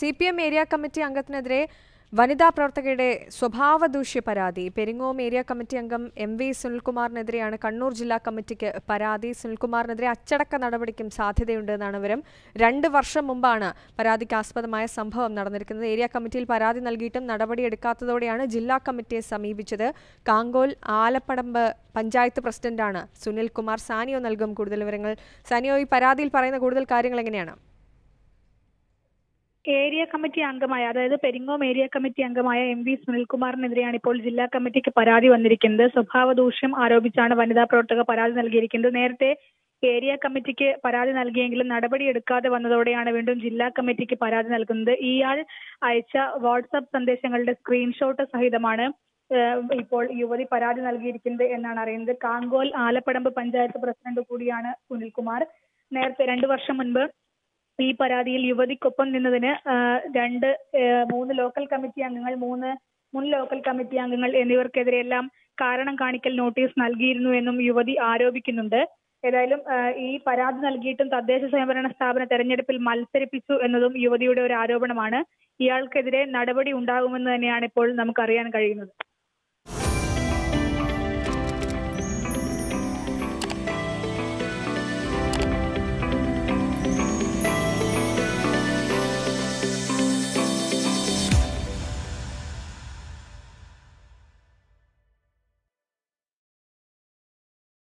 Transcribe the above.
C P M area committee അംഗത്തിനെതിരെ വനിതാ പ്രവർത്തകയുടെ ദൂഷ്യ പരാതി പെരിങ്ങോം ഏരിയ കമ്മിറ്റി അംഗം എം വി സുനിൽകുമാറിനെതിരെയാണ് കണ്ണൂർ ജില്ലാ കമ്മിറ്റിക്ക് പരാതി സുനിൽകുമാറിനെതിരെ അച്ചടക്ക നടപടിക്കും സാധ്യതയുണ്ടെന്നാണ് വിവരം രണ്ട് വർഷം മുമ്പാണ് പരാതിക്ക് ആസ്പദമായ സംഭവം നടന്നിരിക്കുന്നത് ഏരിയ കമ്മിറ്റിയിൽ പരാതി നൽകിയിട്ടും നടപടിയെടുക്കാത്തതോടെയാണ് ജില്ലാ കമ്മിറ്റിയെ സമീപിച്ചത് കാങ്കോൽ ആലപ്പടമ്പ് പഞ്ചായത്ത് പ്രസിഡന്റാണ് സുനിൽകുമാർ സാനിയോ നൽകും കൂടുതൽ വിവരങ്ങൾ സാനിയോ ഈ പരാതിയിൽ പറയുന്ന കൂടുതൽ കാര്യങ്ങൾ എങ്ങനെയാണ് ഏരിയ കമ്മിറ്റി അംഗമായ അതായത് പെരിങ്ങോം ഏരിയ കമ്മിറ്റി അംഗമായ എം വി സുനിൽകുമാറിനെതിരെയാണ് ഇപ്പോൾ ജില്ലാ കമ്മിറ്റിക്ക് പരാതി വന്നിരിക്കുന്നത് സ്വഭാവ ദൂഷ്യം ആരോപിച്ചാണ് വനിതാ പ്രവർത്തക പരാതി നൽകിയിരിക്കുന്നത് നേരത്തെ ഏരിയ കമ്മിറ്റിക്ക് പരാതി നൽകിയെങ്കിലും നടപടി എടുക്കാതെ വന്നതോടെയാണ് വീണ്ടും ജില്ലാ കമ്മിറ്റിക്ക് പരാതി നൽകുന്നത് ഇയാൾ അയച്ച വാട്സാപ്പ് സന്ദേശങ്ങളുടെ സ്ക്രീൻഷോട്ട് സഹിതമാണ് ഇപ്പോൾ യുവതി പരാതി നൽകിയിരിക്കുന്നത് എന്നാണ് അറിയുന്നത് കാങ്കോൽ ആലപ്പടമ്പ് പഞ്ചായത്ത് പ്രസിഡന്റ് കൂടിയാണ് സുനിൽകുമാർ നേരത്തെ രണ്ടു വർഷം മുൻപ് ഈ പരാതിയിൽ യുവതിക്കൊപ്പം നിന്നതിന് രണ്ട് മൂന്ന് ലോക്കൽ കമ്മിറ്റി അംഗങ്ങൾ മൂന്ന് മുൻ ലോക്കൽ കമ്മിറ്റി അംഗങ്ങൾ എന്നിവർക്കെതിരെയെല്ലാം കാരണം കാണിക്കൽ നോട്ടീസ് നൽകിയിരുന്നു എന്നും യുവതി ആരോപിക്കുന്നുണ്ട് ഏതായാലും ഈ പരാതി നൽകിയിട്ടും തദ്ദേശ സ്വയംഭരണ സ്ഥാപന തെരഞ്ഞെടുപ്പിൽ മത്സരിപ്പിച്ചു എന്നതും യുവതിയുടെ ഒരു ആരോപണമാണ് ഇയാൾക്കെതിരെ നടപടി ഉണ്ടാകുമെന്ന് തന്നെയാണ് ഇപ്പോൾ അറിയാൻ കഴിയുന്നത്